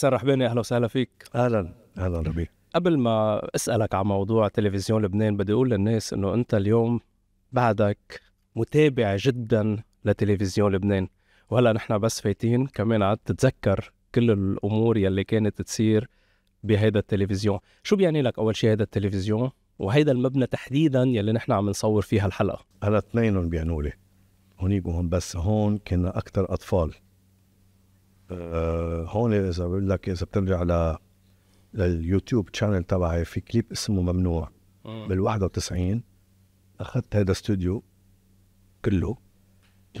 حسن رحباني اهلا وسهلا فيك اهلا اهلا ربيع قبل ما اسالك عن موضوع تلفزيون لبنان بدي اقول للناس انه انت اليوم بعدك متابع جدا لتلفزيون لبنان وهلا نحن بس فايتين كمان عاد تتذكر كل الامور يلي كانت تصير بهيدا التلفزيون شو بيعني لك اول شيء هذا التلفزيون وهيدا المبنى تحديدا يلي نحن عم نصور فيها الحلقه هلا اثنين بيعنوا لي هونيك وهون بس هون كنا اكثر اطفال آه، هون اذا بقول لك اذا بترجع ل لليوتيوب تشانل تبعي في كليب اسمه ممنوع آه. بال 91 اخذت هذا استوديو كله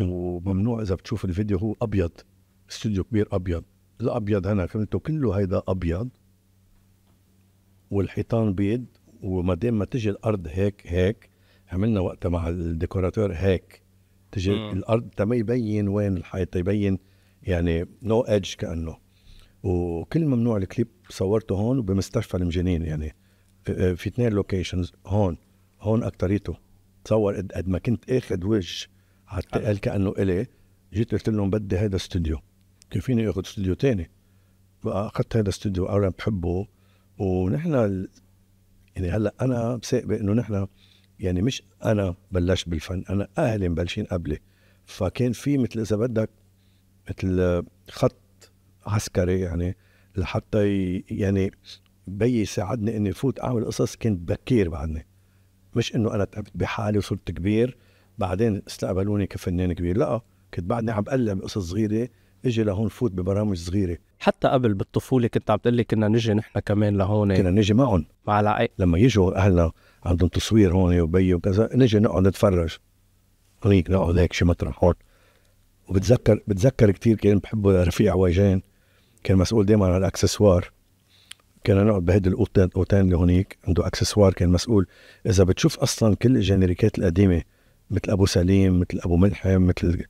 وممنوع اذا بتشوف الفيديو هو ابيض استوديو كبير ابيض الابيض هنا فهمته كله هيدا ابيض والحيطان بيض وما دام ما تجي الارض هيك هيك عملنا وقتها مع الديكوراتور هيك تجي آه. الارض تما يبين وين الحيط يبين يعني نو no ايدج كانه وكل ممنوع الكليب صورته هون وبمستشفى المجانين يعني آه، في اثنين لوكيشنز هون هون اكتريته تصور قد ما كنت اخذ وجه على التقل كانه الي جيت قلت لهم بدي هذا استوديو كان فيني اخذ استوديو ثاني اخذت هذا استوديو انا بحبه ونحن ال... يعني هلا انا مسابق انه نحن يعني مش انا بلشت بالفن انا اهلي مبلشين قبلي فكان في مثل اذا بدك مثل خط عسكري يعني لحتى يعني بيي ساعدني اني فوت اعمل قصص كنت بكير بعدني مش انه انا تعبت بحالي وصرت كبير بعدين استقبلوني كفنان كبير لا كنت بعدني عم بقلب قصص صغيره اجي لهون فوت ببرامج صغيره حتى قبل بالطفوله كنت عم تقول لي كنا نجي نحن كمان لهون كنا نجي معهم مع العقل. لما يجوا اهلنا عندهم تصوير هون وبي وكذا نجي نقعد نتفرج هونيك نقعد هيك شي مطرح هون وبتذكر بتذكر كثير كان بحبه رفيق عويجان كان مسؤول دائما عن الاكسسوار كنا نقعد بهيدي الاوتان اللي هونيك عنده اكسسوار كان مسؤول اذا بتشوف اصلا كل الجنريكات القديمه مثل ابو سليم مثل ابو ملحم مثل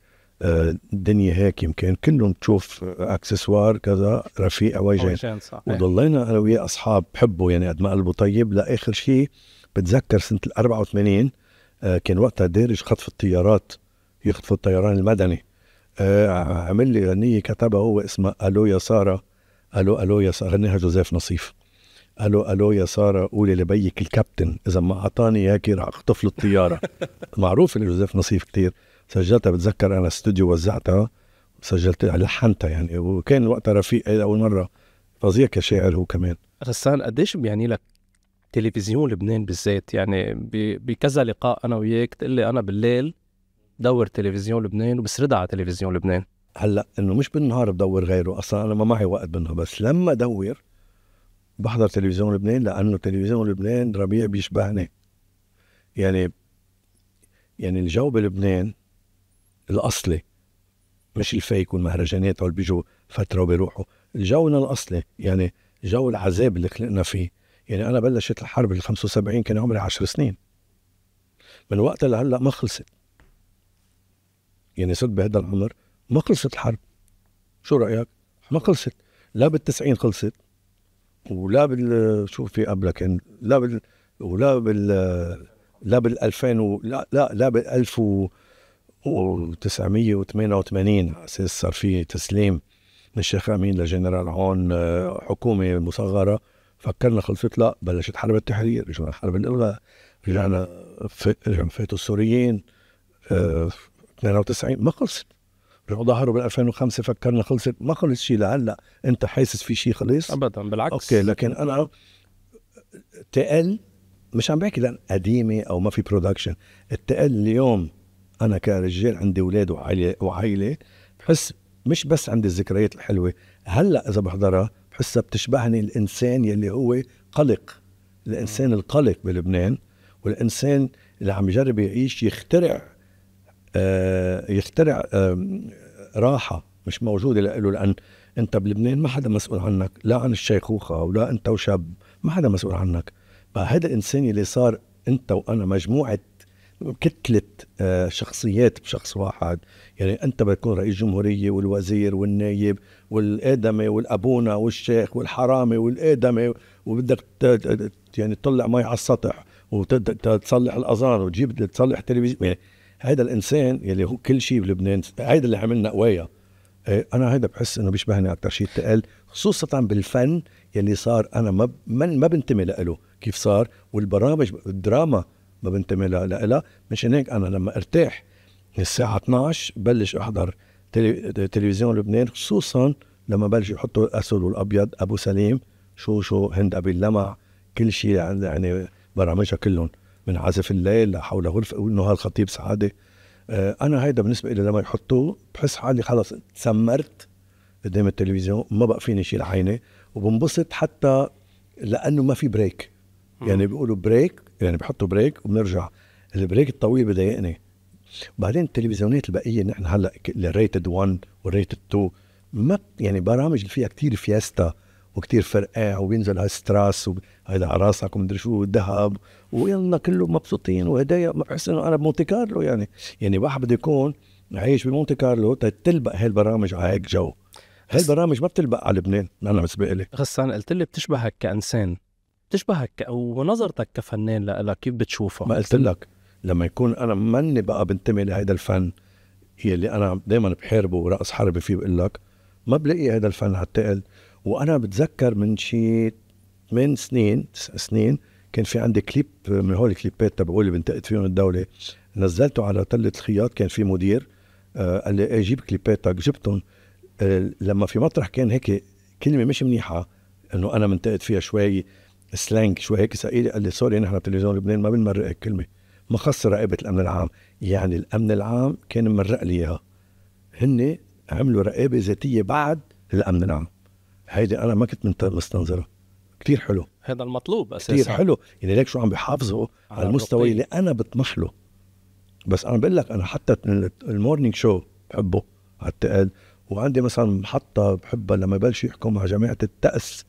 الدنيا آه، هيك يمكن كلهم تشوف اكسسوار كذا رفيق عويجان وضلينا انا وياه اصحاب بحبه يعني قد ما قلبه طيب لاخر شيء بتذكر سنه ال 84 آه، كان وقتها دارج خطف الطيارات يخطفوا الطيران المدني عمل لي غنية كتبها هو اسمها ألو يا سارة ألو ألو يا سارة غنيها جوزيف نصيف ألو ألو يا سارة قولي لبيك الكابتن إذا ما أعطاني إياكي رح أخطف له الطيارة معروف إن جوزيف نصيف كتير سجلتها بتذكر أنا استوديو وزعتها سجلت لحنتها يعني وكان وقتها رفيق إيه، أول مرة فظيع كشاعر هو كمان غسان قديش بيعني لك تلفزيون لبنان بالذات يعني بكذا لقاء انا وياك تقول لي انا بالليل دور تلفزيون لبنان وبسردها على تلفزيون لبنان هلا انه مش بالنهار بدور غيره اصلا انا ما معي وقت منه بس لما ادور بحضر تلفزيون لبنان لانه تلفزيون لبنان ربيع بيشبهني يعني يعني الجو بلبنان الاصلي مش الفيك والمهرجانات اللي بيجوا فتره وبيروحوا الجونا الاصلي يعني جو العذاب اللي خلقنا فيه يعني انا بلشت الحرب بال 75 كان عمري 10 سنين من وقتها لهلا ما خلصت يعني صرت بهذا العمر ما خلصت الحرب شو رايك؟ ما خلصت لا بال90 خلصت ولا بال شو في قبلها كان يعني لا بال ولا بال لا بال 2000 و... لا لا لا بال 1988 على اساس صار في تسليم من الشيخ امين لجنرال عون آه، حكومه مصغره فكرنا خلصت لا بلشت حرب التحرير رجعنا حرب الالغاء رجعنا رجعنا فاتوا السوريين آه، 92 ما خلصت ظهروا بال 2005 فكرنا خلصت ما خلص شيء لهلا انت حاسس في شيء خلص ابدا بالعكس اوكي لكن انا تقل مش عم بحكي لان قديمه او ما في برودكشن التقل اليوم انا كرجال عندي اولاد وعائله وعائله بحس مش بس عندي الذكريات الحلوه هلا اذا بحضرها بحسها بتشبهني الانسان يلي هو قلق الانسان القلق بلبنان والانسان اللي عم يجرب يعيش يخترع آه، يخترع آه، راحه مش موجوده له لان انت بلبنان ما حدا مسؤول عنك لا عن الشيخوخه ولا انت وشاب ما حدا مسؤول عنك فهذا الانسان اللي صار انت وانا مجموعه كتلة آه، شخصيات بشخص واحد يعني أنت بتكون رئيس جمهورية والوزير والنايب والآدمي والأبونا والشيخ والحرامي والآدمي وبدك يعني تطلع مي على السطح وتصلح الأذان وتجيب تصلح تلفزيون يعني هيدا الانسان يلي هو كل شيء بلبنان هيدا اللي عملنا قوايا إيه، انا هيدا بحس انه بيشبهني اكثر شيء تقل خصوصا بالفن يلي صار انا ما ما بنتمي له كيف صار والبرامج الدراما ما بنتمي لها مشان هيك انا لما ارتاح الساعه 12 بلش احضر تلي... تلفزيون لبنان خصوصا لما بلشوا يحطوا الاسود والابيض ابو سليم شو شو هند ابي اللمع كل شيء يعني،, يعني برامجها كلهم من عازف الليل حول غرفة والنهار خطيب سعادة آه، أنا هيدا بالنسبة لي لما يحطوه بحس حالي خلص تسمرت قدام التلفزيون ما بقى فيني شيء عيني وبنبسط حتى لأنه ما في بريك يعني بيقولوا بريك يعني بحطوا بريك وبنرجع البريك الطويل بضايقني بعدين التلفزيونات البقيه نحن هلا الريتد 1 والريتد 2 ما يعني برامج اللي فيها كثير فيستا وكثير فرقع وبينزل هالستراس الستراس هيدا على راسك ومدري شو ذهب ويلا كله مبسوطين وهدايا انه انا بمونتي كارلو يعني يعني واحد بده يكون عايش بمونتي كارلو تلبق هالبرامج على هيك جو هالبرامج ما بتلبق على لبنان انا بالنسبه لي غسان قلت لي بتشبهك كانسان بتشبهك ونظرتك كفنان لك كيف بتشوفها ما قلت لك لما يكون انا ماني بقى بنتمي لهيدا الفن هي اللي انا دائما بحاربه وراس حربي فيه بقول لك ما بلاقي هذا الفن حتى وانا بتذكر من شي ثمان سنين تسع سنين كان في عندي كليب من هول الكليبات تبعولي اللي بنتقد فيهم الدوله نزلته على طله الخياط كان في مدير آه، قال لي ايه جيب كليباتك جبتهم آه، لما في مطرح كان هيك كلمه مش منيحه انه انا منتقد فيها شوي سلانك شوي هيك سائل قال لي سوري نحن بتلفزيون لبنان ما بنمرق الكلمه ما خص رقابه الامن العام يعني الامن العام كان مرق لي اياها هن عملوا رقابه ذاتيه بعد الامن العام هيدي انا ما كنت مستنظرها كثير حلو هذا المطلوب اساسا كثير حلو يعني ليك شو عم بحافظوا على, على المستوى اللي انا بطمح له بس انا بقول لك انا حتى المورنينج شو بحبه على وعندي مثلا محطه بحبها لما يبلشوا يحكوا مع جماعه التأس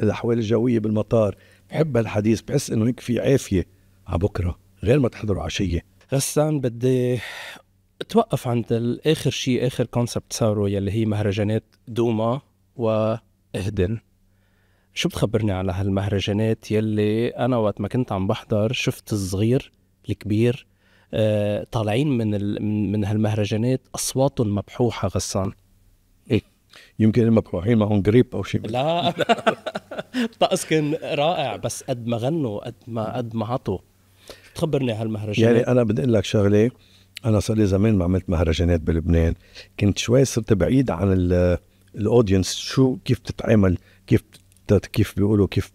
الاحوال الجويه بالمطار بحب هالحديث بحس انه هيك في عافيه على بكره غير ما تحضروا عشيه غسان بدي توقف عند اخر شيء اخر كونسبت صاروا يلي هي مهرجانات دوما واهدن شو بتخبرني على هالمهرجانات يلي انا وقت ما كنت عم بحضر شفت الصغير الكبير آه، طالعين من من هالمهرجانات اصواتهم مبحوحه غسان إيه. يمكن مبحوحين معهم جريب او شيء لا الطقس كان رائع بس قد ما غنوا قد ما قد ما عطوا تخبرني هالمهرجانات يعني انا بدي اقول لك شغله انا صار لي زمان ما عملت مهرجانات بلبنان كنت شوي صرت بعيد عن الاودينس شو كيف تتعامل كيف كيف بيقولوا كيف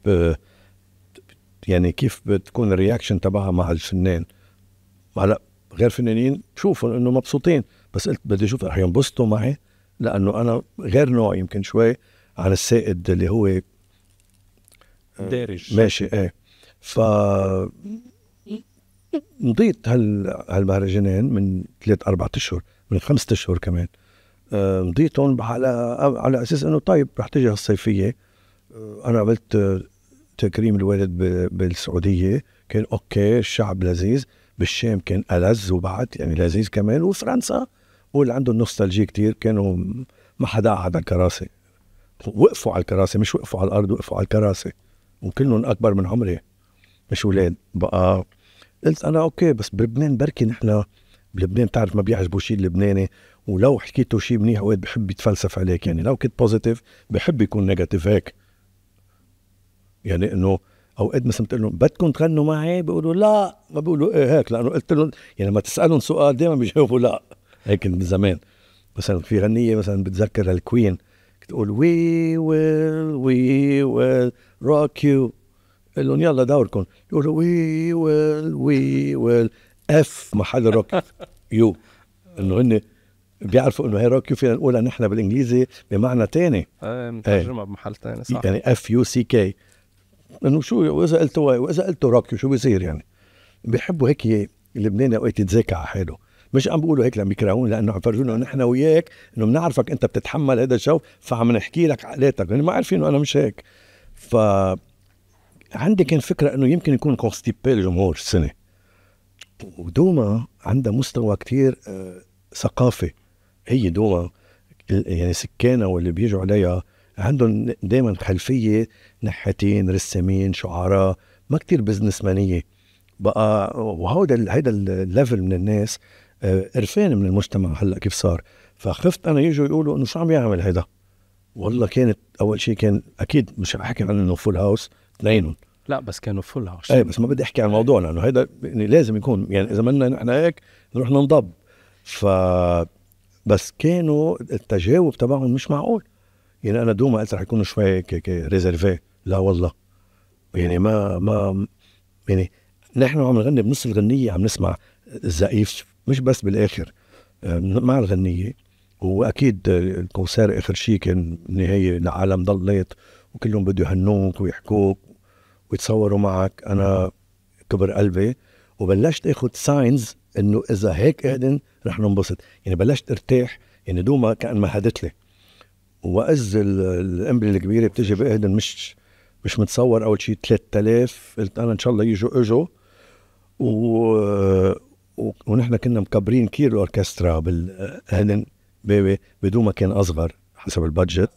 يعني كيف بتكون الرياكشن تبعها مع الفنان هلا غير فنانين بشوفهم انه مبسوطين بس قلت بدي اشوف رح ينبسطوا معي لانه انا غير نوع يمكن شوي عن السائد اللي هو آه، دارج ماشي ايه ف مضيت هال هالمهرجانين من ثلاث اربع اشهر من خمسة اشهر كمان آه، مضيتهم على على اساس انه طيب رح تجي هالصيفيه آه، انا عملت آه، تكريم الوالد بالسعوديه كان اوكي الشعب لذيذ بالشام كان ألذ وبعد يعني لذيذ كمان وفرنسا واللي عندهم نوستالجي كتير كانوا ما حدا قعد على الكراسي وقفوا على الكراسي مش وقفوا على الارض وقفوا على الكراسي وكلهم اكبر من عمري مش اولاد بقى قلت انا اوكي بس بلبنان بركي نحن بلبنان بتعرف ما بيعجبوا شيء اللبناني ولو حكيته شيء منيح وقت بحب يتفلسف عليك يعني لو كنت بوزيتيف بحب يكون نيجاتيف هيك يعني انه اوقات مثلا بتقول لهم بدكم تغنوا معي بيقولوا لا ما بيقولوا ايه هيك لانه قلت لهم يعني لما تسالهم سؤال دائما بيجاوبوا لا هيك من زمان مثلا في غنيه مثلا بتذكر الكوين بتقول وي ويل وي ويل روك يو بقول لهم يلا دوركم يقولوا وي ويل وي ويل اف محل روك يو انه هن بيعرفوا انه هي روك يو فينا نقولها نحن بالانجليزي بمعنى ثاني آه، ايه مترجمه بمحل ثاني صح يعني اف يو سي كي لانه شو واذا قلت واذا قلت راكي شو بيصير يعني بيحبوا هيك اللبناني اوقات يتذاكى على حاله مش عم بقولوا هيك لما يكرهون لانه عم فرجونا نحن وياك انه بنعرفك انت بتتحمل هذا الجو فعم نحكي لك عقلاتك يعني ما عارفين انه انا مش هيك ف عندي كان فكره انه يمكن يكون كونستيبي الجمهور السنه ودوما عندها مستوى كتير آه، ثقافي هي دوما يعني سكانها واللي بيجوا عليها عندهم دائما خلفيه نحاتين رسامين شعراء ما كتير بزنس مانيه بقى وهودا هيدا الليفل من الناس آه، قرفان من المجتمع هلا كيف صار فخفت انا يجوا يقولوا انه شو عم يعمل هيدا والله كانت اول شيء كان اكيد مش رح احكي عن انه فول هاوس اثنينهم لا بس كانوا فول هاوس ايه بس ما بدي احكي عن الموضوع لانه هيدا يعني لازم يكون يعني اذا منا نحن هيك نروح ننضب ف بس كانوا التجاوب تبعهم مش معقول يعني انا دوما قلت رح يكونوا شوي ريزيرفي لا والله يعني ما ما يعني نحن عم نغني بنص الغنيه عم نسمع الزقيف مش بس بالاخر آه، مع الغنيه واكيد الكونسير اخر شيء كان نهايه العالم ضليت وكلهم بده يهنوك ويحكوك ويتصوروا معك انا كبر قلبي وبلشت اخذ ساينز انه اذا هيك اهدن رح ننبسط يعني بلشت ارتاح يعني دوما كان ما هدت لي وأز القنبله الكبيره بتجي باهدن مش مش متصور اول شيء 3000 قلت انا ان شاء الله يجوا اجوا و ونحن كنا مكبرين كثير الاوركسترا بالاهدن بدون ما كان اصغر حسب البادجت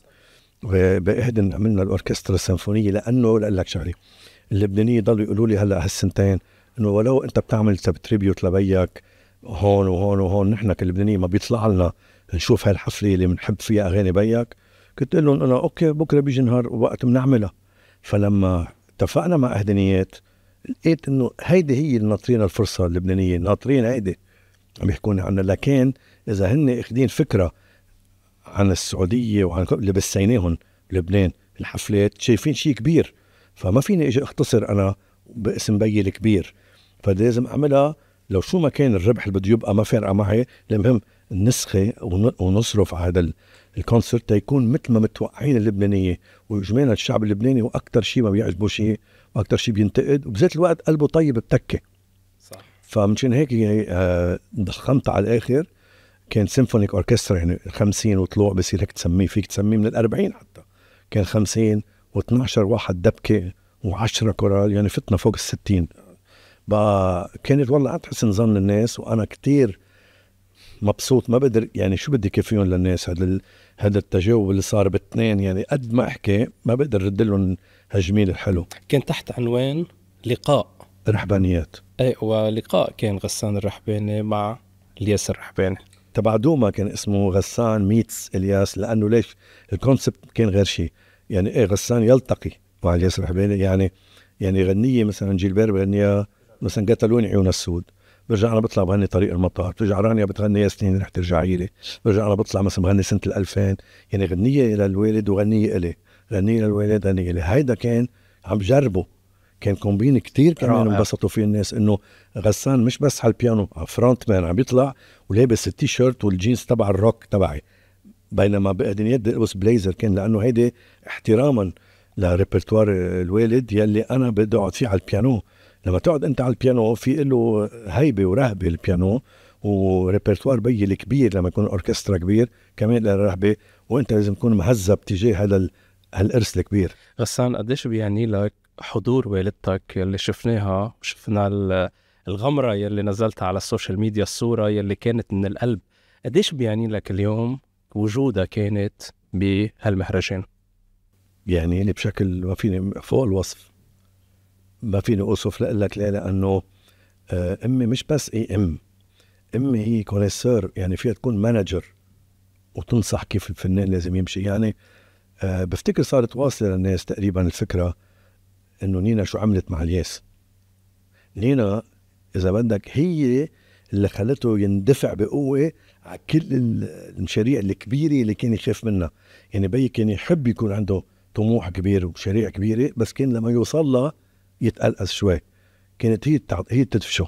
وباهدن عملنا الاوركسترا السيمفونيه لانه لأقول لك شغله اللبنانيه ضلوا يقولوا لي هلا هالسنتين انه ولو انت بتعمل تريبيوت لبيك هون وهون وهون نحن كلبنانيين ما بيطلع لنا نشوف هالحفله اللي بنحب فيها اغاني بيك قلت لهم انا اوكي بكره بيجي نهار وقت بنعملها فلما اتفقنا مع اهدنيات لقيت انه هيدي هي اللي ناطرين الفرصه اللبنانيه ناطرين هيدي عم يحكون عنها لكن اذا هن اخذين فكره عن السعوديه وعن اللي بسيناهم لبنان الحفلات شايفين شيء كبير فما فيني اجي اختصر انا باسم بيي الكبير فلازم اعملها لو شو ما كان الربح اللي بده يبقى ما فارقه معي المهم نسخه ونصرف على هذا الكونسرت تيكون مثل ما متوقعين اللبنانيه واجمالا الشعب اللبناني واكثر شيء ما بيعجبه شيء واكثر شيء بينتقد وبذات الوقت قلبه طيب بتكه صح فمشان هيك يعني ضخمت على الاخر كان سيمفونيك اوركسترا يعني 50 وطلوع بصير هيك تسميه فيك تسميه من ال 40 حتى كان 50 و12 واحد دبكه و10 كورال يعني فتنا فوق ال 60 بقى كانت والله عم حسن ظن الناس وانا كثير مبسوط ما بقدر يعني شو بدي كفيهم للناس هذا هذا التجاوب اللي صار بالاثنين يعني قد ما احكي ما بقدر رد لهم هالجميل الحلو كان تحت عنوان لقاء رحبانيات اي ولقاء كان غسان الرحباني مع الياس الرحباني تبع دوما كان اسمه غسان ميتس الياس لانه ليش الكونسبت كان غير شيء يعني ايه غسان يلتقي مع الياس الرحباني يعني يعني غنيه مثلا جيلبير بغنيها مثلا قتلوني عيون السود برجع انا بطلع بغني طريق المطار بترجع رانيا بتغني يا سنين رح ترجع لي برجع انا بطلع مثلا بغني سنه ال 2000 يعني غنيه للوالد وغنيه الي غنيه للوالد غنيه الي هيدا كان عم جربه كان كومبين كتير كمان انبسطوا فيه الناس انه غسان مش بس على البيانو فرونت مان عم يطلع ولابس التيشيرت والجينز تبع الروك تبعي بينما بقدنيات البس بليزر كان لانه هيدي احتراما لريبرتوار الوالد يلي انا بدي اقعد فيه على البيانو لما تقعد انت على البيانو في له هيبه ورهبه البيانو وريبرتوار بي الكبير لما يكون اوركسترا كبير كمان له رهبه وانت لازم تكون مهذب تجاه هذا هالارث الكبير غسان قديش بيعني لك حضور والدتك يلي شفناها شفنا الغمرة يلي نزلتها على السوشيال ميديا الصورة يلي كانت من القلب قديش بيعني لك اليوم وجودها كانت بهالمهرجان يعني بشكل ما فيني فوق الوصف ما فيني اوصف لك ليه لانه آه، امي مش بس اي ام امي هي كونيسور يعني فيها تكون مانجر وتنصح كيف الفنان لازم يمشي يعني آه، بفتكر صارت واصله للناس تقريبا الفكره انه نينا شو عملت مع الياس نينا اذا بدك هي اللي خلته يندفع بقوه على كل المشاريع الكبيره اللي كان يخاف منها يعني بي كان يحب يكون عنده طموح كبير ومشاريع كبيره بس كان لما يوصل لها يتقلقس شوي كانت هي هي تدفشه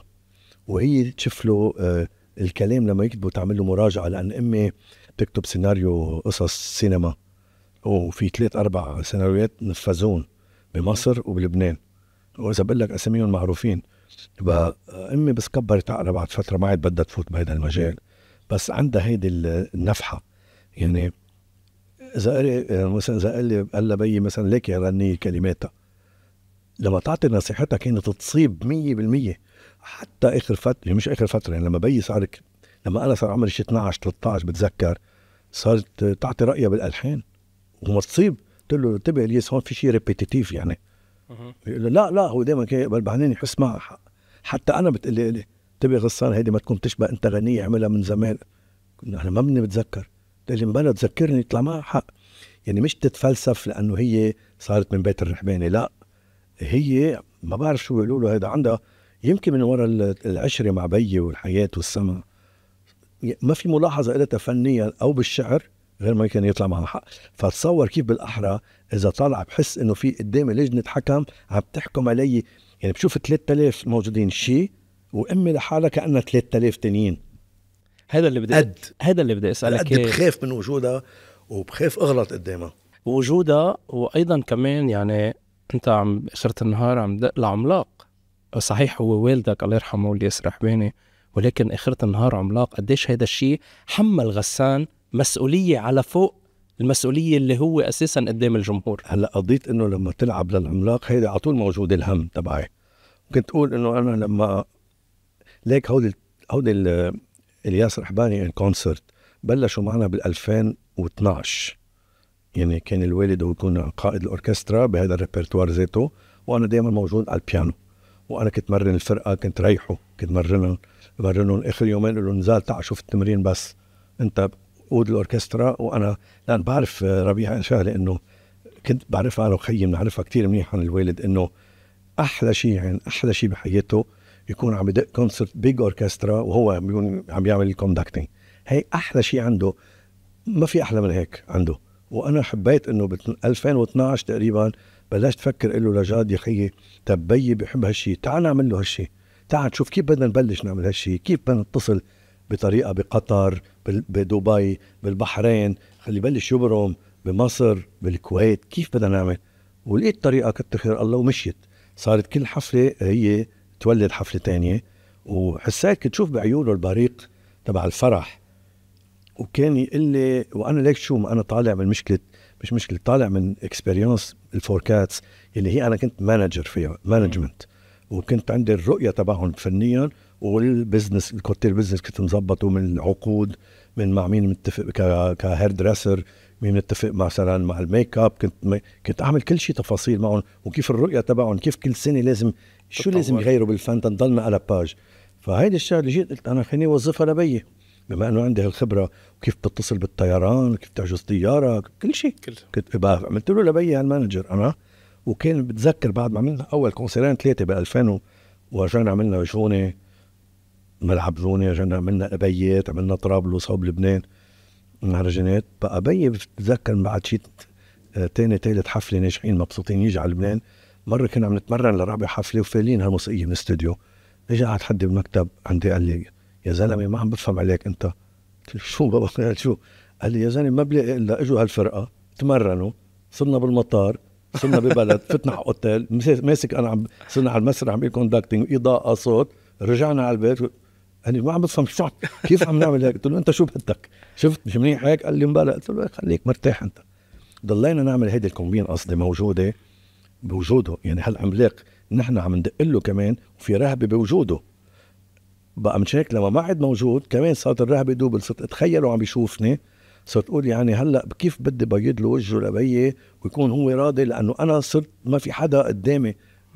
وهي تشوف له آه الكلام لما يكتبوا تعمل له مراجعه لان امي بتكتب سيناريو قصص سينما وفي ثلاث اربع سيناريوهات نفذون بمصر وبلبنان واذا بقول لك اساميهم معروفين امي بس كبرت عقلها بعد فتره ما عاد بدها تفوت بهذا المجال بس عندها هيدي النفحه يعني اذا آه، مثلا اذا قال لي قال بيي مثلا ليك غني كلماتها لما تعطي نصيحتها كانت تصيب مية بالمية حتى اخر فتره يعني مش اخر فتره يعني لما بي صار لما انا صار عمري شي 12 13 بتذكر صارت تعطي رايها بالالحان وما تصيب قلت له انتبه ليس هون في شيء ريبيتيتيف يعني بيقول له لا لا هو دائما كان بل بعدين يحس حق. حتى انا بتقول لي انتبه غسان هيدي ما تكون بتشبه انت غنيه عملها من زمان انا ما مني بتذكر قلت لي مبلا تذكرني يطلع معها حق يعني مش تتفلسف لانه هي صارت من بيت الرحباني لا هي ما بعرف شو بيقولوا له هيدا عندها يمكن من وراء العشره مع بيي والحياه والسما ما في ملاحظه لها فنيا او بالشعر غير ما كان يطلع معها حق فتصور كيف بالاحرى اذا طالع بحس انه في قدامي لجنه حكم عم تحكم علي يعني بشوف 3000 موجودين شيء وامي لحالها كانها 3000 تانيين هذا اللي بدي قد هذا اللي بدي اسالك قد بخاف من وجودها وبخاف اغلط قدامها وجودها وايضا كمان يعني انت عم اخره النهار عم دق لعملاق صحيح هو والدك الله يرحمه اللي يسرح بيني ولكن اخره النهار عملاق قديش هذا الشيء حمل غسان مسؤوليه على فوق المسؤوليه اللي هو اساسا قدام الجمهور هلا قضيه انه لما تلعب للعملاق هيدي على طول موجوده الهم تبعي كنت اقول انه انا لما ليك هودي هودي الياس رحباني ان كونسرت بلشوا معنا بال 2012 يعني كان الوالد هو يكون قائد الاوركسترا بهذا الريبرتوار ذاته وانا دائما موجود على البيانو وانا كنت مرن الفرقه كنت ريحه كنت مرنهم مرنهم اخر يومين قول نزال تعال شوف التمرين بس انت قود الاوركسترا وانا لان بعرف ربيع شغله انه كنت بعرفها انا وخيي بنعرفها كثير منيح عن الوالد انه احلى شيء يعني احلى شيء بحياته يكون عم يدق كونسرت بيج اوركسترا وهو عم يعمل الكوندكتنج هي احلى شيء عنده ما في احلى من هيك عنده وانا حبيت انه ب 2012 تقريبا بلشت فكر له لجاد يا خيي طب بيي بحب هالشيء تعال نعمل له هالشيء تعال نشوف كيف بدنا نبلش نعمل هالشيء كيف بدنا نتصل بطريقه بقطر بدبي بالبحرين خلي يبلش يبرم بمصر بالكويت كيف بدنا نعمل ولقيت طريقه كتر خير الله ومشيت صارت كل حفله هي تولد حفله تانية وحسيت كنت شوف بعيونه البريق تبع الفرح وكان يقول لي وانا ليك شو ما انا طالع من مشكله مش مشكله طالع من اكسبيرينس الفوركاتس اللي هي انا كنت مانجر فيها مانجمنت وكنت عندي الرؤيه تبعهم فنيا والبزنس الكوتيل بزنس كنت مظبطه من العقود من مع مين متفق كهير دريسر مين متفق مثلا مع الميك اب كنت م... كنت اعمل كل شيء تفاصيل معهم وكيف الرؤيه تبعهم كيف كل سنه لازم شو لازم يغيروا بالفن تنضلنا على باج فهيدي الشغله جيت قلت انا خليني وظفها لبيي بما انه عندي هالخبره وكيف بتتصل بالطيران وكيف بتحجز طياره كل شيء كنت عملت له لبي المانجر يعني انا وكان بتذكر بعد ما عملنا اول كونسيرين ثلاثه ب 2000 ورجعنا عملنا جوني ملعب جوني رجعنا عملنا ابيات عملنا طرابلس صوب لبنان مهرجانات بقى بي بتذكر بعد شيء تاني تالت حفله ناجحين مبسوطين يجي على لبنان مره كنا عم نتمرن لرابع حفله وفالين هالموسيقيه من الاستوديو اجى قعد حدي بالمكتب عندي قال لي يا زلمه ما عم بفهم عليك انت قلت له شو بابا شو قال لي يا زلمه ما بلاقي الا اجوا هالفرقه تمرنوا صرنا بالمطار صرنا ببلد فتنا على اوتيل ماسك انا عم صرنا على المسرح عم كوندكتنج اضاءه صوت رجعنا على البيت لي ما عم بفهم شو كيف عم نعمل هيك قلت له انت شو بدك شفت مش منيح هيك قال لي مبلا قلت له خليك مرتاح انت ضلينا نعمل هيدي الكومبين قصدي موجوده بوجوده يعني هالعملاق نحن عم ندق له كمان وفي رهبه بوجوده بقى مش هيك لما ما عاد موجود كمان صارت الرهبه دوبل صرت اتخيله عم بيشوفني صرت اقول يعني هلا كيف بدي بيض له وجهه لبيي ويكون هو راضي لانه انا صرت ما في حدا قدامي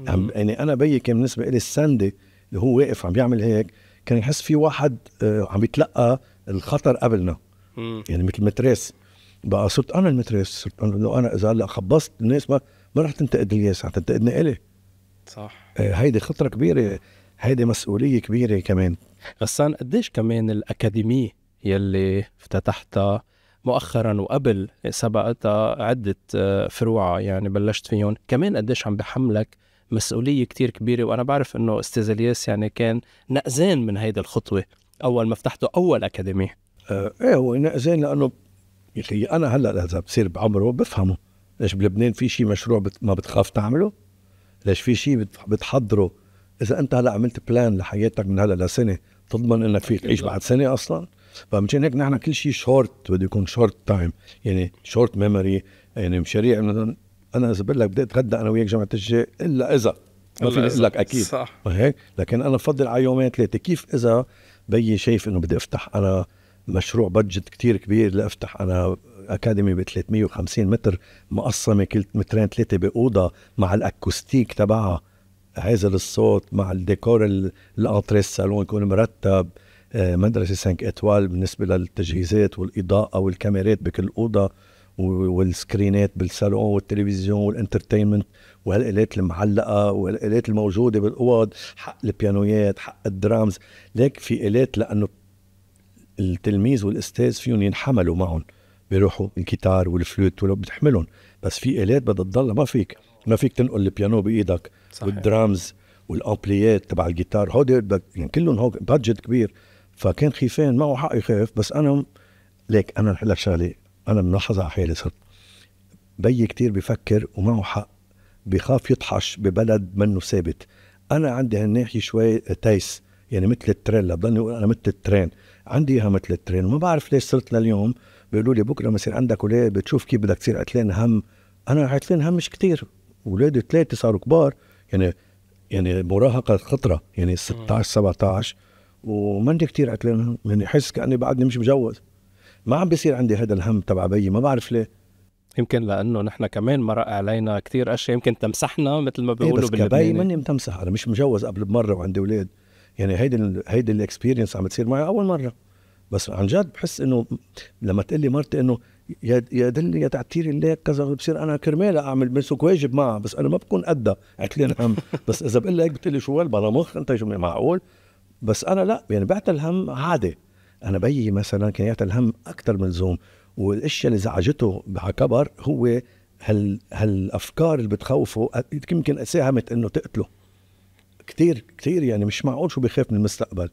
يعني انا بيي كان بالنسبه لي الساندي اللي هو واقف عم بيعمل هيك كان يحس في واحد آه، عم يتلقى الخطر قبلنا يعني مثل متريس بقى صرت انا المتريس صرت انا لو انا اذا هلا خبصت الناس ما ما رح تنتقد الياس رح تنتقدني الي صح آه، هيدي خطره كبيره هيدي مسؤولية كبيرة كمان غسان قديش كمان الأكاديمية يلي افتتحتها مؤخرا وقبل سبقتها عدة آه، فروع يعني بلشت فيهم كمان قديش عم بحملك مسؤولية كتير كبيرة وأنا بعرف أنه أستاذ الياس يعني كان نأزان من هيدي الخطوة أول ما فتحته أول أكاديمية آه إيه هو نأزان لأنه يخي أنا هلأ إذا بصير بعمره بفهمه ليش بلبنان في شيء مشروع بت... ما بتخاف تعمله ليش في شيء بتحضره اذا انت هلا عملت بلان لحياتك من هلا لسنه تضمن انك فيك تعيش بعد سنه اصلا فمشان هيك نحن كل شيء شورت بده يكون شورت تايم يعني شورت ميموري يعني مشاريع مثلا انا اذا بقول لك بدي اتغدى انا وياك جمعه الجاي الا اذا ما فيني اقول لك اكيد صح هيك لكن انا بفضل على يومين ثلاثه كيف اذا بيي شايف انه بدي افتح انا مشروع بادجت كتير كبير لافتح انا اكاديمي ب 350 متر مقسمه كل مترين ثلاثه باوضه مع الاكوستيك تبعها عازل الصوت مع الديكور الانتري الصالون يكون مرتب آه، مدرسه 5 اتوال بالنسبه للتجهيزات والاضاءه والكاميرات بكل اوضه والسكرينات بالصالون والتلفزيون والانترتينمنت وهالالات المعلقه والالات الموجوده بالاوض حق البيانويات حق الدرامز ليك في الات لانه التلميذ والاستاذ فيهم ينحملوا معهم بيروحوا الكيتار والفلوت ولو بتحملهم بس في الات بدها تضلها ما فيك ما فيك تنقل البيانو بايدك صحيح. والدرامز والامبليات تبع الجيتار هودي يعني كلهم هو بادجت كبير فكان خيفان معه حق يخاف بس انا ليك انا رح لك شغله انا ملاحظه على حالي صرت بيي كتير بفكر ومعه حق بخاف يطحش ببلد منه ثابت انا عندي هالناحيه شوي تيس يعني مثل الترين بضلني اقول انا مثل الترين عندي اياها مثل الترين وما بعرف ليش صرت لليوم بيقولوا لي بكره ما يصير عندك اولاد بتشوف كيف بدك تصير عتلان هم انا عتلان هم مش كتير اولادي ثلاثه صاروا كبار يعني يعني مراهقه خطره يعني 16 17 وماني كثير عقلان يعني حس كاني بعدني مش مجوز ما عم بيصير عندي هذا الهم تبع بيي ما بعرف ليه يمكن لانه نحن كمان مرق علينا كثير اشياء يمكن تمسحنا مثل ما إيه، بيقولوا إيه بس كبي ماني متمسح انا مش مجوز قبل بمره وعندي اولاد يعني هيدي هيدي الاكسبيرينس عم تصير معي اول مره بس عن جد بحس انه لما تقول لي مرتي انه يا يا تعتيري ليك كذا بصير انا كرمال اعمل مسك واجب معها بس انا ما بكون قدها عتلان هم بس اذا بقول لك بتقول لي شو بلا مخ انت شو معقول بس انا لا يعني بعتل هم عادي انا بيي مثلا كان يعتل هم اكثر من زوم والاشياء اللي زعجته على كبر هو هال هالافكار اللي بتخوفه يمكن ساهمت انه تقتله كثير كثير يعني مش معقول شو بخاف من المستقبل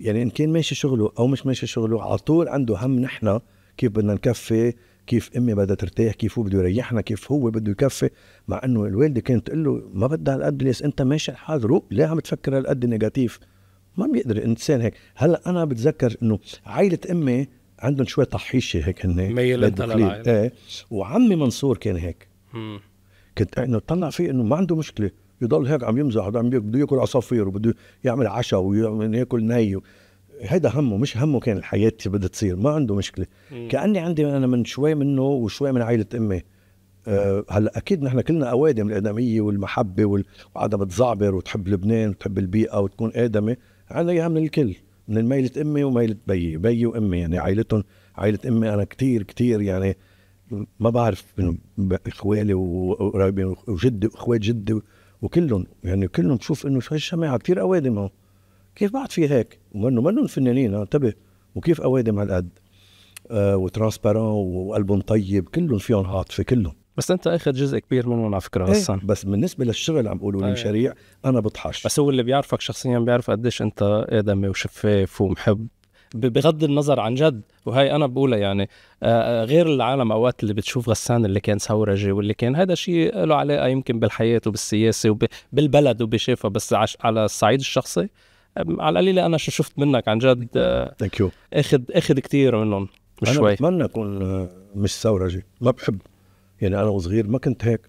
يعني ان كان ماشي شغله او مش ماشي شغله على طول عنده هم نحن كيف بدنا نكفي كيف امي بدها ترتاح كيف هو بده يريحنا كيف هو بده يكفي مع انه الوالده كانت تقول له ما بدها هالقد ليس انت ماشي الحال روق ليه عم تفكر هالقد نيجاتيف ما بيقدر الانسان هيك هلا انا بتذكر انه عائله امي عندهم شوي طحيشه هيك هن ميل على ايه وعمي منصور كان هيك مم. كنت انه طلع فيه انه ما عنده مشكله يضل هيك عم يمزح بده ياكل عصافير وبده يعمل عشاء ويعمل ياكل ني هيدا همه مش همه كان الحياة بدها تصير ما عنده مشكلة مم. كأني عندي أنا من شوي منه وشوي من عائلة أمي أه هلا اكيد نحن كلنا اوادم الادميه والمحبه وال... وعدم تزعبر وتحب لبنان وتحب البيئه وتكون ادمي عندنا اياها من الكل من ميلة امي وميلة بيي بيي وامي يعني عائلتهم عائلة امي انا كتير كتير يعني ما بعرف اخوالي وقرايبين وجدي واخوات جدي وكلهم يعني كلهم بشوف انه هالجماعه كثير اوادم هون كيف بعد في هيك ومنه منهم فنانين انتبه وكيف اوادم هالقد آه وترانسبارون والبوم طيب كلهم فيهم عاطفه كلهم بس انت اخذ جزء كبير منهم على فكره ايه ايه بس بالنسبه للشغل عم بقولوا أيوة. لي مشاريع انا بطحش بس هو اللي بيعرفك شخصيا بيعرف قديش انت ادمي وشفاف ومحب بغض النظر عن جد وهي انا بقولها يعني آه، آه، غير العالم اوقات اللي بتشوف غسان اللي كان ثورجي واللي كان هذا شيء له علاقه يمكن بالحياه وبالسياسه وبالبلد وبشافها بس على الصعيد الشخصي على القليله انا شو شفت منك عن جد ثانكيو آه، اخذ اخذ كثير منهم مش أنا شوي انا بتمنى اكون آه، مش ثورجي ما بحب يعني انا وصغير ما كنت هيك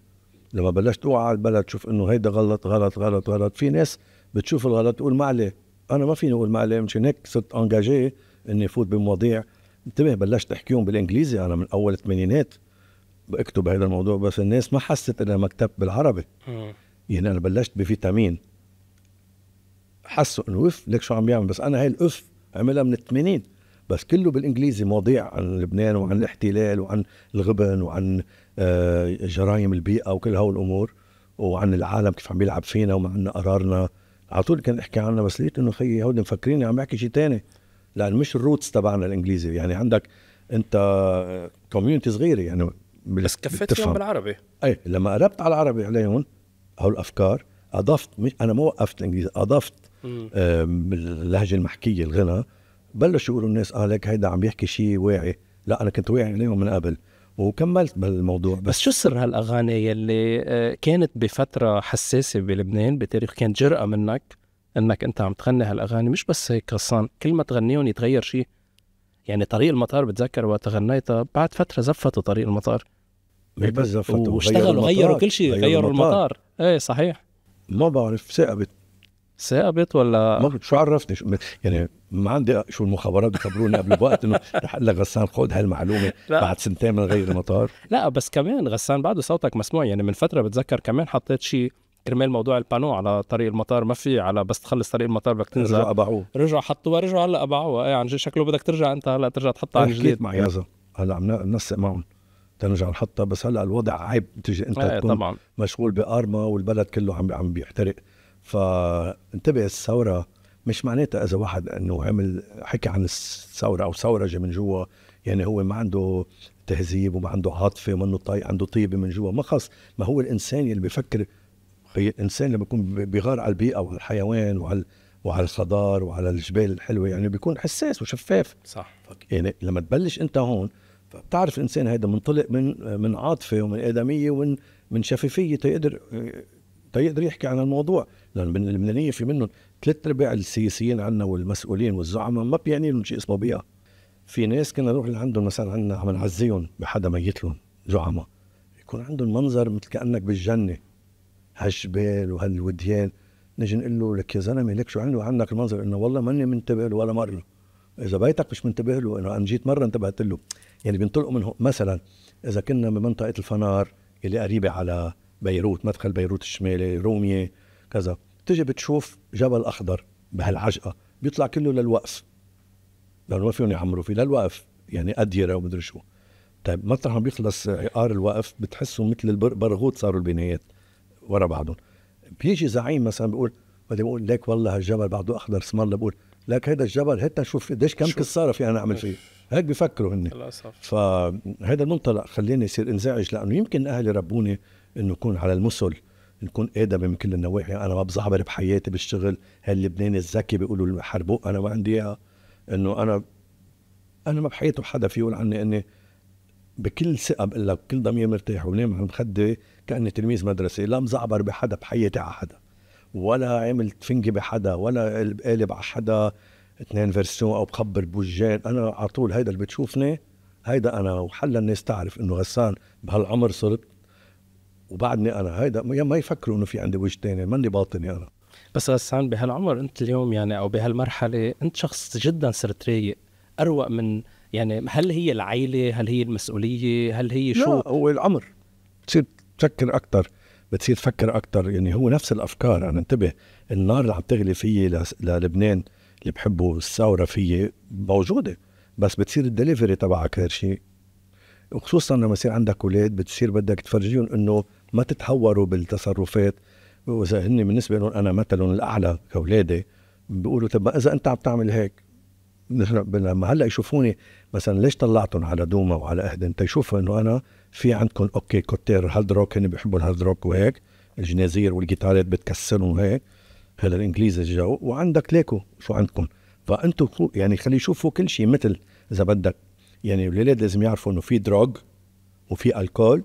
لما بلشت اوعى على البلد شوف انه هيدا غلط غلط غلط غلط في ناس بتشوف الغلط تقول ما عليه انا ما فيني اقول ما عليه مشان هيك صرت انجاجي اني فوت بمواضيع انتبه بلشت احكيهم بالانجليزي انا من اول الثمانينات بكتب هذا الموضوع بس الناس ما حست انها مكتب بالعربي يعني انا بلشت بفيتامين حسوا انه اف ليك شو عم يعمل بس انا هاي الاف عملها من الثمانين بس كله بالانجليزي مواضيع عن لبنان وعن الاحتلال وعن الغبن وعن آه، جرائم البيئه وكل هول الامور وعن العالم كيف عم بيلعب فينا وما عندنا قرارنا على طول كان احكي عنها بس لقيت انه خيي هودي مفكريني عم بحكي شيء ثاني لان مش الروتس تبعنا الانجليزي يعني عندك انت كوميونتي آه، صغيره يعني بس كفيت فيهم بالعربي اي لما قربت على العربي عليهم هول الافكار اضفت مش انا ما وقفت الانجليزي اضفت اللهجه المحكيه الغنى بلشوا يقولوا الناس اه لك هيدا عم يحكي شيء واعي لا انا كنت واعي عليهم من قبل وكملت بالموضوع بس, بس شو سر هالاغاني يلي آه، كانت بفتره حساسه بلبنان بتاريخ كانت جرأه منك انك انت عم تغني هالاغاني مش بس هيك قصان كل ما تغنيهم يتغير شيء يعني طريق المطار بتذكر وقت غنيتها بعد فتره زفتوا طريق المطار بس زفتوا واشتغلوا غيروا كل شيء غيروا المطار, المطار. ايه صحيح ما بعرف ثاقبت ثابت ولا ما شو عرفني شو يعني ما عندي شو المخابرات بخبروني قبل بوقت انه رح اقول لك غسان خد هالمعلومه لا. بعد سنتين من غير المطار لا بس كمان غسان بعده صوتك مسموع يعني من فتره بتذكر كمان حطيت شيء كرمال موضوع البانو على طريق المطار ما في على بس تخلص طريق المطار بدك تنزل رجعوا ابعوه رجعوا حطوها رجعوا هلا قبعوها ايه عن جد شكله بدك ترجع انت هلا ترجع تحطها عن جديد مع يازا هلا عم ننسق معهم تنرجع نحطها بس هلا الوضع عيب تجي انت إيه، تكون طبعا. مشغول بارما والبلد كله عم عم بيحترق فانتبه الثوره مش معناتها اذا واحد انه عمل حكى عن الثوره او ثورج من جوا يعني هو ما عنده تهذيب وما عنده عاطفه وما طي... عنده طيبه من جوا ما خص ما هو الانسان اللي بيفكر خي... الانسان لما بيكون بيغار على البيئه وعلى الحيوان وعلى وعلى الخضار وعلى الجبال الحلوه يعني بيكون حساس وشفاف صح يعني لما تبلش انت هون فبتعرف الانسان هذا منطلق من من عاطفه ومن ادميه ومن من شفافيه تيقدر تيقدر يحكي عن الموضوع لان اللبنانيه في منهم ثلاث ارباع السياسيين عندنا والمسؤولين والزعماء ما بيعني لهم شيء اسمه بيئه في ناس كنا نروح لعندهم مثلا عندنا عم نعزيهم بحدا ميت لهم زعماء يكون عندهم منظر مثل كانك بالجنه هالجبال وهالوديان نجي نقول له لك يا زلمه لك شو عنده عندك المنظر انه والله ماني منتبه له ولا مره اذا بيتك مش منتبه له انه انا جيت مره انتبهت له يعني بينطلقوا منه مثلا اذا كنا بمنطقه الفنار اللي قريبه على بيروت مدخل بيروت الشمالي روميه كذا بتجي بتشوف جبل اخضر بهالعجقه بيطلع كله للوقف لانه ما فيهم يعمروا فيه للوقف يعني اديره ومدري شو طيب مطرح ما بيخلص عقار الوقف بتحسه مثل البرغوث صاروا البنايات ورا بعضهم بيجي زعيم مثلا بيقول بدي بقول ليك والله هالجبل بعده اخضر الله بقول لك هذا الجبل هيدا نشوف قديش كم كساره في انا اعمل فيه هيك بيفكروا هن للاسف فهذا المنطلق خلاني يصير انزعج لانه يمكن اهلي ربوني انه يكون على المسل نكون ادمي من كل النواحي يعني انا ما بزعبر بحياتي بالشغل هاللبناني الذكي بيقولوا حربوق انا ما عندي اياها انه انا انا ما بحياتي حدا فيه يقول عني اني بكل ثقه بقول لك بكل ضمير مرتاح ونام على المخده كاني تلميذ مدرسه لا مزعبر بحدا بحياتي على حدا ولا عملت فنجي بحدا ولا قالب على حدا اثنين فيرسيون او بخبر بوجان انا على طول هيدا اللي بتشوفني هيدا انا وحل الناس تعرف انه غسان بهالعمر صرت وبعدني انا هيدا يعني ما يفكروا انه في عندي وجه ثاني ماني باطني انا بس غسان بهالعمر انت اليوم يعني او بهالمرحله انت شخص جدا صرت رايق اروق من يعني هل هي العيله هل هي المسؤوليه هل هي شو لا هو العمر بتصير تفكر اكثر بتصير تفكر اكثر يعني هو نفس الافكار انا انتبه النار اللي عم تغلي فيي للبنان اللي بحبه الثوره فيي موجوده بس بتصير الدليفري تبعك غير شيء وخصوصا لما يصير عندك اولاد بتصير بدك تفرجيهم انه ما تتهوروا بالتصرفات واذا هن بالنسبه لهم انا مثلهم الاعلى كاولادي بيقولوا طب اذا انت عم تعمل هيك نحن لما هلا يشوفوني مثلا ليش طلعتهم على دوما وعلى اهدن تيشوفوا انه انا في عندكم اوكي كوتير هارد روك هن بيحبوا الهارد روك وهيك الجنازير والجيتارات بتكسرهم وهيك هذا الانجليزي الجو وعندك ليكو شو عندكم فانتم يعني خلي يشوفوا كل شيء مثل اذا بدك يعني الاولاد لازم يعرفوا انه في دروغ وفي الكول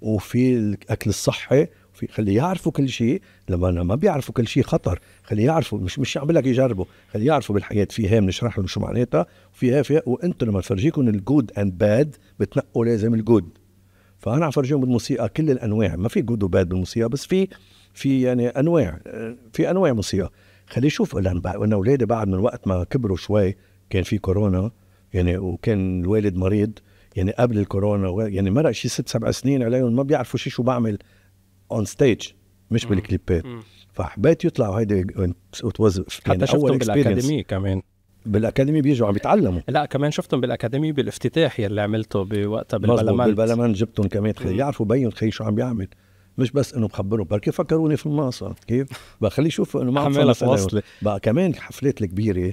وفي الاكل الصحي وفي خليه يعرفوا كل شيء لما أنا ما بيعرفوا كل شيء خطر خليه يعرفوا مش مش عم لك يجربوا خليه يعرفوا بالحياه في هي بنشرح لهم شو معناتها وفي هي فيها وانتم لما تفرجيكم الجود اند باد بتنقوا لازم الجود فانا عم فرجيهم بالموسيقى كل الانواع ما في جود وباد بالموسيقى بس في في يعني انواع في انواع موسيقى خلي يشوف انا اولادي بعد من وقت ما كبروا شوي كان في كورونا يعني وكان الوالد مريض يعني قبل الكورونا يعني مرق شي ست سبع سنين عليهم ما بيعرفوا شي شو بعمل اون ستيج مش بالكليبات فحبيت يطلعوا هيدي ات يعني حتى شفتهم بالاكاديميه كمان بالاكاديمي بيجوا عم يتعلموا لا كمان شفتهم بالاكاديمي بالافتتاح يلي عملته بوقتها بالبلمان بالبلمان جبتهم كمان خي يعرفوا بين خي شو عم يعمل مش بس انه بخبرهم بركي فكروني في الناصة كيف بقى خليه يشوفوا انه ما عم وصلة بقى كمان الحفلات الكبيره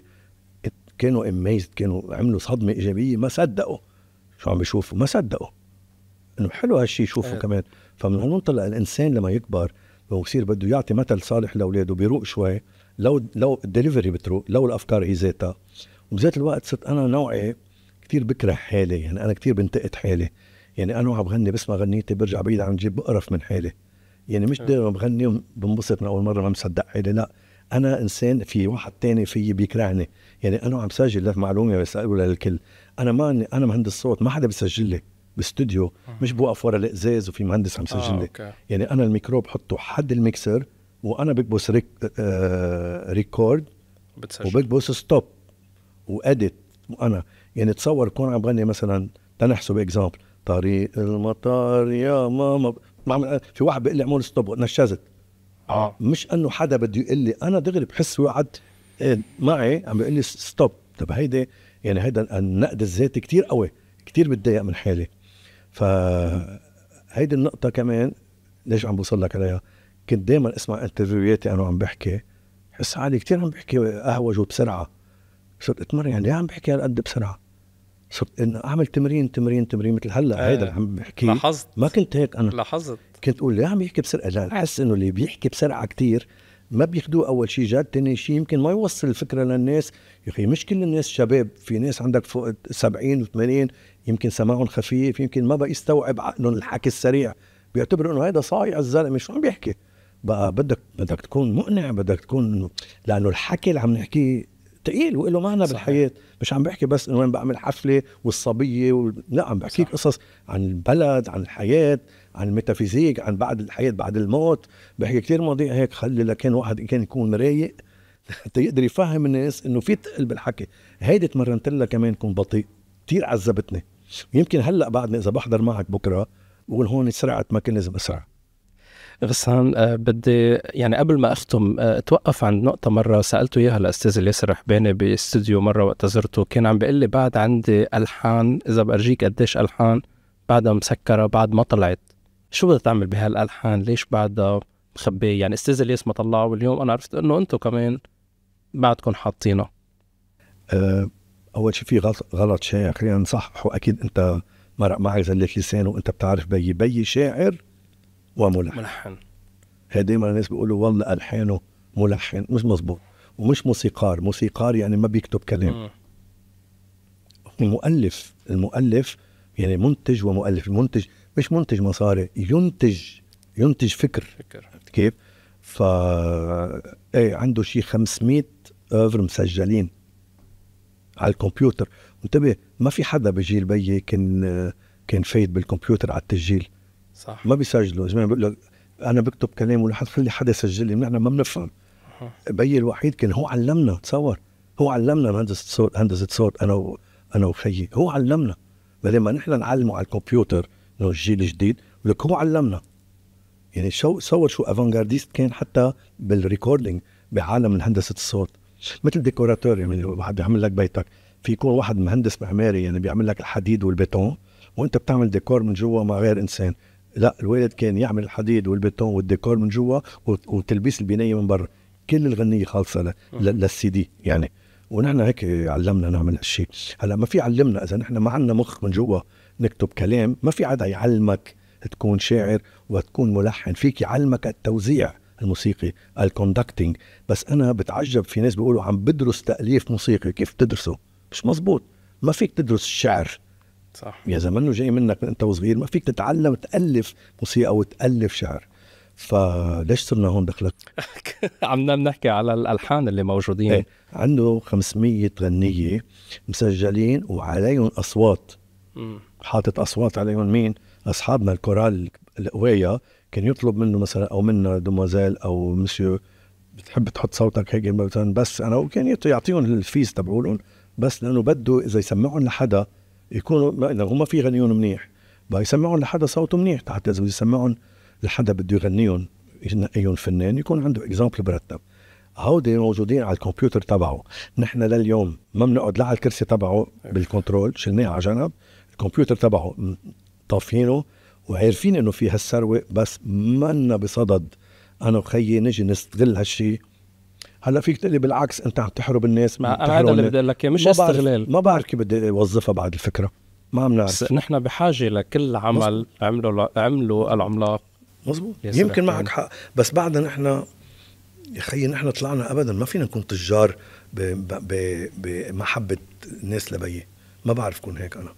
كانوا اميزد كانوا عملوا صدمه ايجابيه ما صدقوا شو عم بيشوفوا ما صدقوا انه حلو هالشيء يشوفوا أه. كمان فمن هون طلع الانسان لما يكبر ويصير بده يعطي مثل صالح لاولاده بيروق شوي لو لو الدليفري بتروق لو الافكار هي ذاتها وبذات الوقت صرت انا نوعي كثير بكره حالي يعني انا كثير بنتقد حالي يعني انا وعم بغني بسمع غنيتي برجع بعيد عن جيب بقرف من حالي يعني مش إيه. دائما بغني بنبسط من اول مره ما مصدق حالي لا انا انسان في واحد تاني في بيكرهني يعني انا عم سجل معلومه بس اقولها للكل انا ما انا مهندس صوت ما حدا بيسجل لي باستوديو مش بوقف ورا الازاز وفي مهندس عم يسجل آه، لي آه، أوكي. يعني انا الميكرو بحطه حد الميكسر وانا بكبس ريك آه ريكورد بتسجل. وبكبس ستوب واديت وانا يعني تصور كون عم بغني مثلا تنحسب اكزامبل طريق المطار يا ماما ما في واحد بيقول لي اعمل ستوب نشزت آه. مش انه حدا بده يقول لي انا دغري بحس وقعد إيه، معي عم بيقول لي ستوب طب هيدي يعني هيدا النقد الذاتي كتير قوي كتير بتضايق من حالي ف هيدي النقطة كمان ليش عم بوصل لك عليها كنت دائما اسمع انترفيوهاتي انا عم بحكي حس حالي كتير عم بحكي اهوج وبسرعه صرت اتمرن يعني ليه عم بحكي هالقد بسرعه صرت انه اعمل تمرين تمرين تمرين مثل هلا آه. هيدا اللي عم بحكيه لاحظت ما كنت هيك انا لاحظت كنت اقول ليه عم يحكي بسرعه لا احس انه اللي بيحكي بسرعه كتير ما بياخذوه اول شيء جد ثاني شيء يمكن ما يوصل الفكره للناس يا اخي مش كل الناس شباب في ناس عندك فوق 70 و80 يمكن سماعهم خفيف يمكن ما بقى يستوعب عقلهم الحكي السريع بيعتبروا انه هذا صايع الزلمه شو عم بيحكي بقى بدك بدك تكون مقنع بدك تكون لانه الحكي اللي عم نحكيه ثقيل وله معنى صحيح. بالحياه مش عم بحكي بس انه وين بعمل حفله والصبيه و... لا عم بحكيك قصص عن البلد عن الحياه عن الميتافيزيك عن بعد الحياه بعد الموت بحكي كثير مواضيع هيك خلي لكان واحد كان يكون رايق حتى يقدر يفهم الناس انه في تقل بالحكي هيدي تمرنت لها كمان كون بطيء كثير عذبتني يمكن هلا بعدني اذا بحضر معك بكره بقول هون سرعت ما كان لازم اسرع غسان آه، بدي يعني قبل ما اختم آه، اتوقف عند نقطة مرة سألته اياها الاستاذ الياسر رحباني باستديو مرة وقت زرته كان عم بيقول لي بعد عندي الحان اذا بأرجيك قديش الحان بعدها مسكرة بعد ما طلعت شو بدها تعمل بهالالحان ليش بعدها مخبيه يعني استاذ الياس ما طلعه واليوم انا عرفت انه انتم كمان بعدكم حاطينه آه، اول شيء في غلط غلط شائع خلينا نصححه اكيد انت مرق معك زلك لسان وانت بتعرف بيي بيي شاعر وملحن ملحن هي دائما الناس بيقولوا والله الحانه ملحن مش مزبوط ومش موسيقار موسيقار يعني ما بيكتب كلام م. المؤلف المؤلف يعني منتج ومؤلف المنتج مش منتج مصاري ينتج ينتج فكر فكر كيف ف ايه عنده شيء 500 اوفر مسجلين على الكمبيوتر انتبه ما في حدا بجيل بيي كان كان فايت بالكمبيوتر على التسجيل صح ما بيسجلوا زمان بقول لك انا بكتب كلام ولا حد خلي حدا يسجل لي نحن ما بنفهم بيي الوحيد كان هو علمنا تصور هو علمنا هندسه صوت هندسه صوت انا و... انا وخيي هو علمنا بدل ما نحن نعلمه على الكمبيوتر لو الجيل الجديد ولك هو علمنا يعني شو صور شو افانغارديست كان حتى بالريكوردينج بعالم هندسه الصوت مثل ديكوراتور يعني واحد بيعمل لك بيتك في يكون واحد مهندس معماري يعني بيعمل لك الحديد والبيتون وانت بتعمل ديكور من جوا مع غير انسان لا الوالد كان يعمل الحديد والبيتون والديكور من جوا وتلبيس البنايه من برا كل الغنيه خالصه للسي دي يعني ونحن هيك علمنا نعمل هالشيء هلا ما في علمنا اذا نحن ما عندنا مخ من جوا نكتب كلام ما في حدا يعلمك تكون شاعر وتكون ملحن فيك يعلمك التوزيع الموسيقي الكوندكتينج بس انا بتعجب في ناس بيقولوا عم بدرس تاليف موسيقي كيف تدرسه مش مزبوط ما فيك تدرس الشعر صح يا اذا منه جاي منك انت وصغير ما فيك تتعلم تالف موسيقى وتالف شعر فليش صرنا هون دخلك؟ عم نحكي على الالحان اللي موجودين ايه. عنده 500 غنيه مسجلين وعليهم اصوات حاطط اصوات عليهم مين؟ اصحابنا الكورال القوية كان يطلب منه مثلا او منا دوموزيل او مسيو بتحب تحط صوتك هيك مثلا بس انا وكان يعطيهم الفيز تبعولهم بس لانه بده اذا يسمعهم لحدا يكونوا لانه ما في غنيون منيح بقى يسمعهم لحدا صوته منيح حتى اذا بده يسمعهم لحدا بده يغنيهم ينقيهم فنان يكون عنده اكزامبل مرتب هودي موجودين على الكمبيوتر تبعه نحن لليوم ما بنقعد لا على الكرسي تبعه بالكنترول شلناه على جنب الكمبيوتر تبعه طافينه وعارفين انه في هالثروه بس منا بصدد انا وخيي نجي نستغل هالشيء هلا فيك تقلي بالعكس انت عم تحرب الناس ما هذا اللي بدي اقول لك مش استغلال ما بعرف كيف بدي اوظفها بعد الفكره ما عم نعرف نحن بحاجه لكل عمل عمله عمله العملاق مزبوط يمكن معك يعني. حق بس بعدنا نحن يا خيي نحن طلعنا ابدا ما فينا نكون تجار بمحبه الناس لبيي ما بعرف كون هيك انا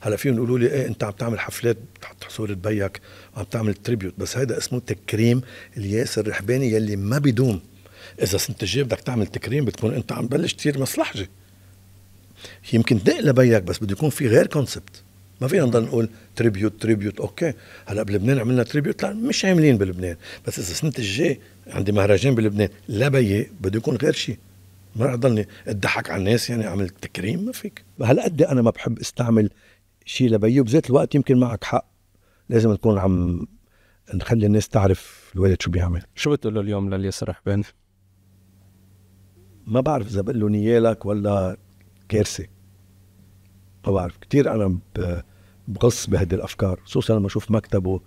هلا فيهم يقولوا لي ايه انت عم تعمل حفلات بتحط صوره بيك عم تعمل تريبيوت بس هذا اسمه تكريم الياس الرحباني يلي ما بيدوم اذا سنت الجاي بدك تعمل تكريم بتكون انت عم بلش تصير مصلحجي يمكن تنقل لبيك بس بده يكون في غير كونسبت ما فينا نضل نقول تريبيوت تريبيوت اوكي هلا بلبنان عملنا تريبيوت لا مش عاملين بلبنان بس اذا سنت الجاي عندي مهرجان بلبنان لا بده يكون غير شيء ما اضلني اضحك على الناس يعني اعمل تكريم ما فيك قد انا ما بحب استعمل شيء لبيي وبذات الوقت يمكن معك حق لازم نكون عم نخلي الناس تعرف الوالد شو بيعمل شو بتقول له اليوم لليسر حبان؟ ما بعرف اذا بقول له نيالك ولا كارثه ما بعرف كثير انا بغص بهدي الافكار خصوصا لما اشوف مكتبه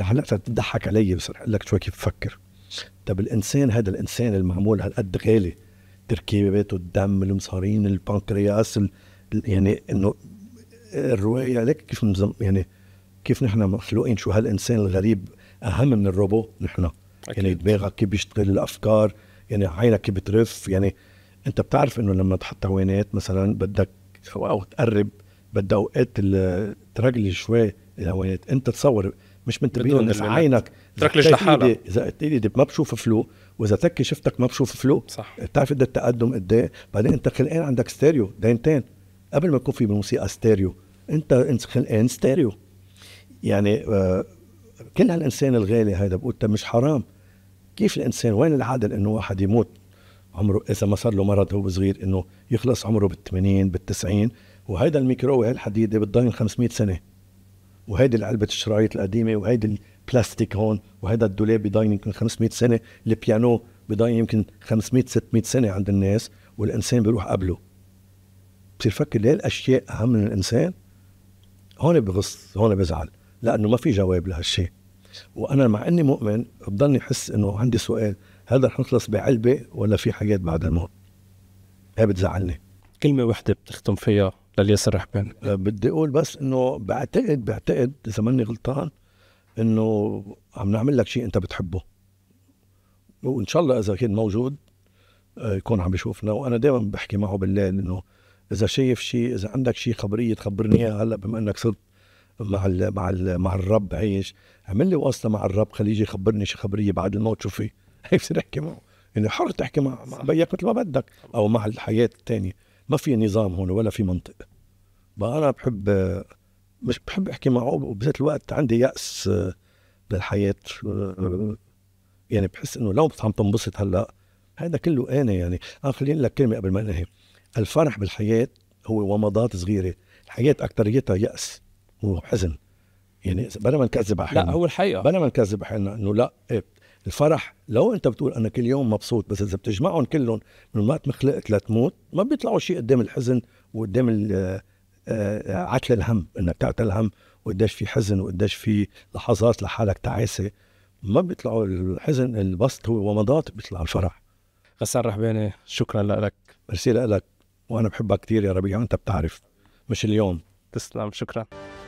هلا تضحك علي رح اقول لك شوي كيف بفكر طب الانسان هذا الانسان المعمول هالقد غالي التركيبه بيته الدم المصارين البنكرياس يعني انه الروايه لك كيف يعني كيف نحن مخلوقين شو هالانسان الغريب اهم من الروبو نحن يعني دماغك كيف بيشتغل الافكار يعني عينك كيف بترف يعني انت بتعرف انه لما تحط عوينات مثلا بدك او, تقرب بدها اوقات ترجلي شوي العوينات انت تصور مش منتبهين بس عينك تركلش لحالك اذا ايدي ما بشوف فلو واذا تكي شفتك ما بشوف فلو صح بتعرف قد التقدم قد ايه بعدين انت خلقان عندك ستيريو دينتين قبل ما يكون في بالموسيقى ستيريو انت انت خلقان ستيريو يعني آه، كل هالانسان الغالي هذا بقول مش حرام كيف الانسان وين العادل انه واحد يموت عمره اذا ما صار له مرض هو صغير انه يخلص عمره بال 80 بال 90 وهيدا وهي هالحديده بتضاين 500 سنه وهيدي علبه الشرايط القديمه وهيدي بلاستيك هون وهذا الدولاب بضاين يمكن 500 سنه البيانو بضاين يمكن 500 600 سنه عند الناس والانسان بيروح قبله بصير فكر ليه الاشياء اهم من الانسان هون بغص هون بزعل لانه ما في جواب لهالشيء وانا مع اني مؤمن بضلني احس انه عندي سؤال هذا رح نخلص بعلبه ولا في حياه بعد الموت هي بتزعلني كلمه وحده بتختم فيها للياسر رحبان أه، بدي اقول بس انه بعتقد بعتقد اذا ماني غلطان انه عم نعمل لك شيء انت بتحبه وان شاء الله اذا كان موجود آه، يكون عم يشوفنا وانا دائما بحكي معه بالليل انه اذا شايف شيء اذا عندك شيء خبريه تخبرني اياها هلا بما انك صرت مع الـ مع الـ مع الرب عايش عمل لي واسطه مع الرب خليه يجي يخبرني شيء خبريه بعد الموت شو في هيك بصير احكي معه يعني حر تحكي مع مع بيك مثل ما بدك او مع الحياه الثانيه ما في نظام هون ولا في منطق بقى انا بحب مش بحب احكي معه وبذات الوقت عندي ياس آه، بالحياه آه، يعني بحس انه لو عم تنبسط هلا هذا كله انا يعني انا خليني لك كلمه قبل ما انهي الفرح بالحياه هو ومضات صغيره الحياه اكثريتها ياس وحزن يعني بلا ما نكذب على حالنا لا هو الحقيقه بلا ما نكذب على حالنا انه لا إيه الفرح لو انت بتقول انا كل يوم مبسوط بس اذا بتجمعهم كلهم من وقت ما خلقت لتموت ما بيطلعوا شيء قدام الحزن وقدام آه، آه، عتل الهم انك تعتل الهم وقديش في حزن وقديش في لحظات لحالك تعاسه ما بيطلعوا الحزن البسط هو ومضات بيطلع الفرح غسان رحباني شكرا لك ميرسي لك وانا بحبك كثير يا ربيع وانت بتعرف مش اليوم تسلم شكرا